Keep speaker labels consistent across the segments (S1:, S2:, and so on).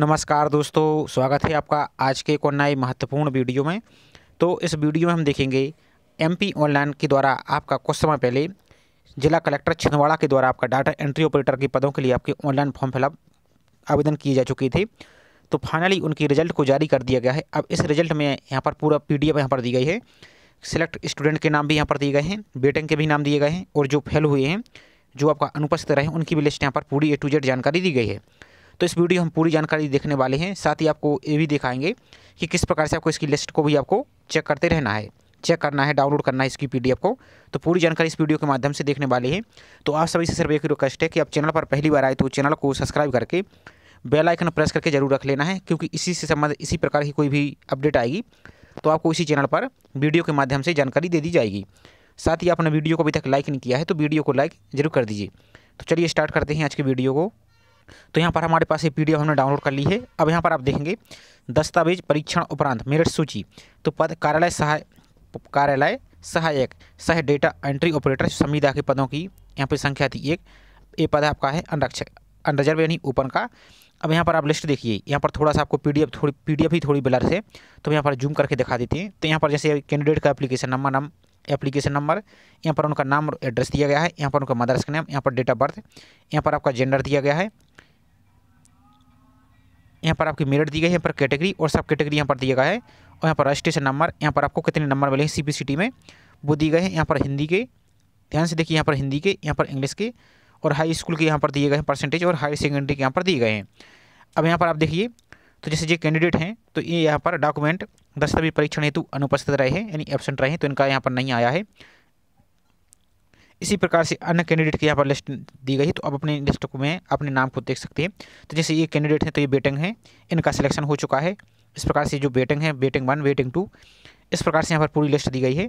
S1: नमस्कार दोस्तों स्वागत है आपका आज के एक और नए महत्वपूर्ण वीडियो में तो इस वीडियो में हम देखेंगे एमपी ऑनलाइन के द्वारा आपका कुछ समय पहले जिला कलेक्टर छिंदवाड़ा के द्वारा आपका डाटा एंट्री ऑपरेटर के पदों के लिए आपके ऑनलाइन फॉर्म फिलअप आवेदन किए जा चुके थे तो फाइनली उनकी रिजल्ट को जारी कर दिया गया है अब इस रिजल्ट में यहाँ पर पूरा पी डी यहाँ पर दी गई है सिलेक्ट स्टूडेंट के नाम भी यहाँ पर दिए गए हैं बेटिंग के भी नाम दिए गए हैं और जो फेल हुए हैं जो आपका अनुपस्थित रहे उनकी भी लिस्ट यहाँ पर पूरी ए टू जेड जानकारी दी गई है तो इस वीडियो हम पूरी जानकारी देखने वाले हैं साथ ही आपको ये भी दिखाएंगे कि किस प्रकार से आपको इसकी लिस्ट को भी आपको चेक करते रहना है चेक करना है डाउनलोड करना है इसकी पीडीएफ को तो पूरी जानकारी इस वीडियो के माध्यम से देखने वाले हैं तो आप सभी से सिर्फ एक रिक्वेस्ट है कि आप चैनल पर पहली बार आए तो चैनल को सब्सक्राइब करके बेल आइकन प्रेस करके जरूर रख लेना है क्योंकि इसी से संबंध इसी प्रकार की कोई भी अपडेट आएगी तो आपको इसी चैनल पर वीडियो के माध्यम से जानकारी दे दी जाएगी साथ ही आपने वीडियो को अभी तक लाइक नहीं किया है तो वीडियो को लाइक जरूर कर दीजिए तो चलिए स्टार्ट करते हैं आज की वीडियो को तो यहाँ पर हमारे पास ये पी हमने डाउनलोड कर ली है अब यहाँ पर आप देखेंगे दस्तावेज परीक्षण उपरांत मेरिट सूची तो पद कार्यालय सहाय कार्यालय सहायक सह डेटा एंट्री ऑपरेटर संविदा के पदों की यहाँ पर संख्या थी एक ये पद आपका है अनरक्षक अनरिजर्व यानी ओपन का अब यहाँ पर आप लिस्ट देखिए यहाँ पर थोड़ा सा आपको पीडीएफ थोड़ी पीडीएफ ही थोड़ी ब्लर से तो यहाँ पर जूम करके दिखा देते हैं तो यहाँ पर जैसे कैंडिडेट का एप्लीकेशन नंबर नाम एप्लीकेशन नंबर यहाँ पर उनका नाम एड्रेस दिया गया है यहाँ पर उनका मदर्स का नाम यहाँ पर डेट ऑफ बर्थ यहाँ पर आपका जेंडर दिया गया है यहाँ पर आपकी मेरिट दी गई है यहाँ पर कैटेगरी और सब कैटेगरी यहाँ पर दिया गया है और यहाँ पर रजिस्ट्रेशन नंबर यहाँ पर आपको कितने नंबर मिले हैं सी में वो दिए गए हैं यहाँ पर हिंदी के ध्यान से देखिए यहाँ पर हिंदी के यहाँ पर इंग्लिश के और हाई स्कूल के यहाँ पर दिए गए हैं परसेंटेज और हायर सेकेंडरी के यहाँ पर दिए गए हैं अब यहाँ पर आप देखिए तो जैसे ये कैंडिडेट हैं तो ये यहाँ पर डॉक्यूमेंट दस्तावेज परीक्षण हेतु अनुपस्थित रहे हैं यानी एबसेंट रहे हैं तो इनका यहाँ पर नहीं आया है इसी प्रकार से अन्य कैंडिडेट की यहाँ पर लिस्ट दी गई है तो आप अपनी लिस्ट में अपने नाम को देख सकते हैं तो जैसे ये कैंडिडेट हैं तो ये बेटिंग हैं इनका सिलेक्शन हो चुका है इस प्रकार से जो बेटिंग है बेटिंग वन बेटिंग टू इस प्रकार से यहाँ पर पूरी लिस्ट दी गई है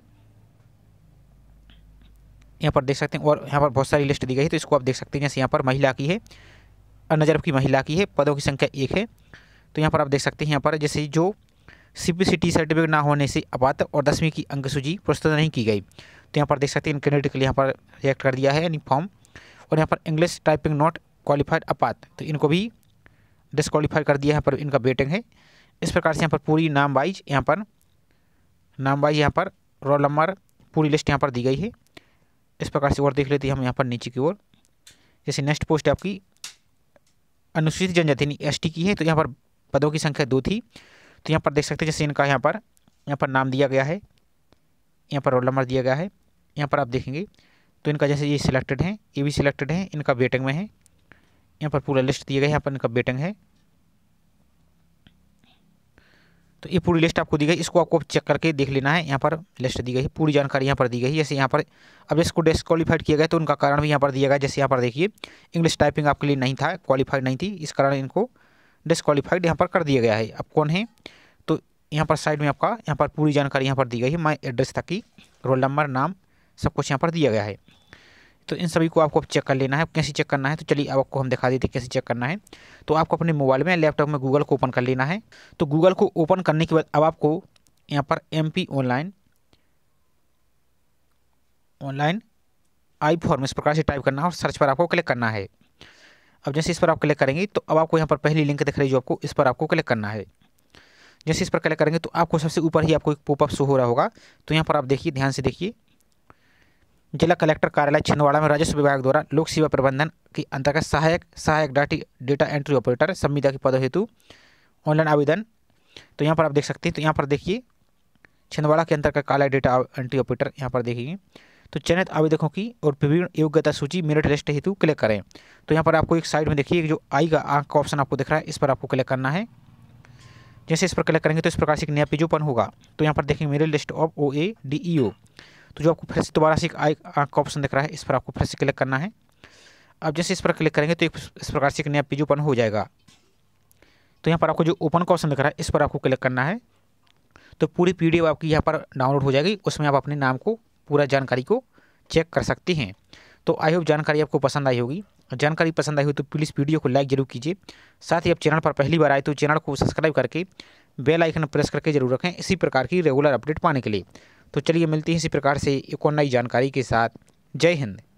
S1: यहाँ पर देख सकते हैं और यहाँ पर बहुत सारी लिस्ट दी गई है तो इसको आप देख सकते हैं जैसे यहाँ पर महिला की है नजरब की महिला की है पदों की संख्या एक है तो यहाँ पर आप देख सकते हैं यहाँ पर जैसे जो सी सर्टिफिकेट ना होने से अपात्र और दसवीं की अंक सूची प्रस्तुत नहीं की गई तो यहाँ पर देख सकते हैं लिए यहाँ पर रिएक्ट कर दिया है यानी फॉर्म और यहाँ पर इंग्लिश टाइपिंग नॉट क्वालिफाइड अपात तो इनको भी डिसक्वालीफाई कर दिया है पर इनका बेटिंग है इस प्रकार से यहाँ पर पूरी नाम वाइज यहाँ पर नाम वाइज यहाँ पर रोल नंबर पूरी लिस्ट यहाँ पर दी गई है इस प्रकार से और देख लेते हैं हम यहाँ पर नीचे की ओर जैसे नेक्स्ट पोस्ट आपकी अनुसूचित जनजाति यानी एस की है तो यहाँ पर पदों की संख्या दो थी तो यहाँ पर देख सकते हैं जैसे इनका यहाँ पर यहाँ पर नाम दिया गया है यहाँ पर रोल नंबर दिया गया है यहाँ पर आप देखेंगे तो इनका जैसे ये सिलेक्टेड हैं ये भी सिलेक्टेड हैं इनका बेटिंग में है यहाँ पर पूरा लिस्ट दिया गया है यहाँ पर इनका बेटिंग है तो ये पूरी लिस्ट आपको दी गई इसको आपको चेक करके देख लेना है यहाँ पर लिस्ट दी गई पूरी जानकारी यहाँ पर दी गई जैसे यहाँ पर अब इसको डिसक्वालीफाइड किया गया तो उनका कारण भी यहाँ पर दिया गया जैसे यहाँ पर देखिए इंग्लिश टाइपिंग आपके लिए नहीं था क्वालिफाइड नहीं थी इस कारण इनको डिसक्वालीफाइड यहाँ पर कर दिया गया है अब कौन है यहाँ पर साइड में आपका यहाँ पर पूरी जानकारी यहाँ पर दी गई है माई एड्रेस तक की रोल नंबर नाम सब कुछ यहाँ पर दिया गया है तो इन सभी को आपको चेक कर लेना है कैसे चेक करना है तो चलिए अब आपको हम दिखा देते हैं कैसे चेक करना है तो आपको अपने मोबाइल में लैपटॉप में गूगल को ओपन कर लेना है तो गूगल को ओपन करने के बाद अब आपको यहाँ पर M online online I form इस प्रकार से टाइप करना है और सर्च पर आपको क्लिक करना है अब जैसे इस पर आप क्लिक करेंगे तो अब आपको यहाँ पर पहली लिंक दिख रही है जो आपको इस पर आपको क्लिक करना है जैसे इस पर क्लिक करेंगे तो आपको सबसे ऊपर ही आपको एक पोपअप शो हो रहा होगा तो यहाँ पर आप देखिए ध्यान से देखिए जिला कलेक्टर कार्यालय छिंदवाड़ा में राजस्व विभाग द्वारा लोक सेवा प्रबंधन के अंतर्गत सहायक सहायक डाटी डेटा एंट्री ऑपरेटर संविदा के पद हेतु ऑनलाइन आवेदन तो यहाँ पर आप देख सकते हैं तो यहाँ पर देखिए छिंदवाड़ा के अंतर्गत कार्यालय डेटा एंट्री ऑपरेटर यहाँ पर देखिए तो चयनित आवेदकों की और विभिन्न योग्यता सूची मेरिट लिस्ट हेतु क्लिक करें तो यहाँ पर आपको एक साइड में देखिए जो आई का आँख का ऑप्शन आपको दिख रहा है इस पर आपको क्लिक करना है जैसे इस पर क्लिक करेंगे तो इस प्रकार से एक नया पेज ओपन होगा तो यहाँ पर देखेंगे मेरे list of O A D E O तो जो आपको फिर से दोबारा से एक आई का ऑप्शन दिख रहा है इस पर आपको फिर से क्लिक करना है अब जैसे इस पर क्लिक करेंगे तो इस प्रकार से एक नया पेज ओपन हो जाएगा तो यहाँ पर आपको जो ओपन का ऑप्शन दिख रहा है इस पर आपको क्लिक करना है तो पूरी पी आपकी यहाँ पर डाउनलोड हो जाएगी उसमें आप अपने नाम को पूरा जानकारी को चेक कर सकती हैं तो आई होप जानकारी आपको पसंद आई होगी जानकारी पसंद आई हो तो प्लीज़ वीडियो को लाइक जरूर कीजिए साथ ही आप चैनल पर पहली बार आए तो चैनल को सब्सक्राइब करके बेल आइकन प्रेस करके जरूर रखें इसी प्रकार की रेगुलर अपडेट पाने के लिए तो चलिए मिलती है इसी प्रकार से एक और नई जानकारी के साथ जय हिंद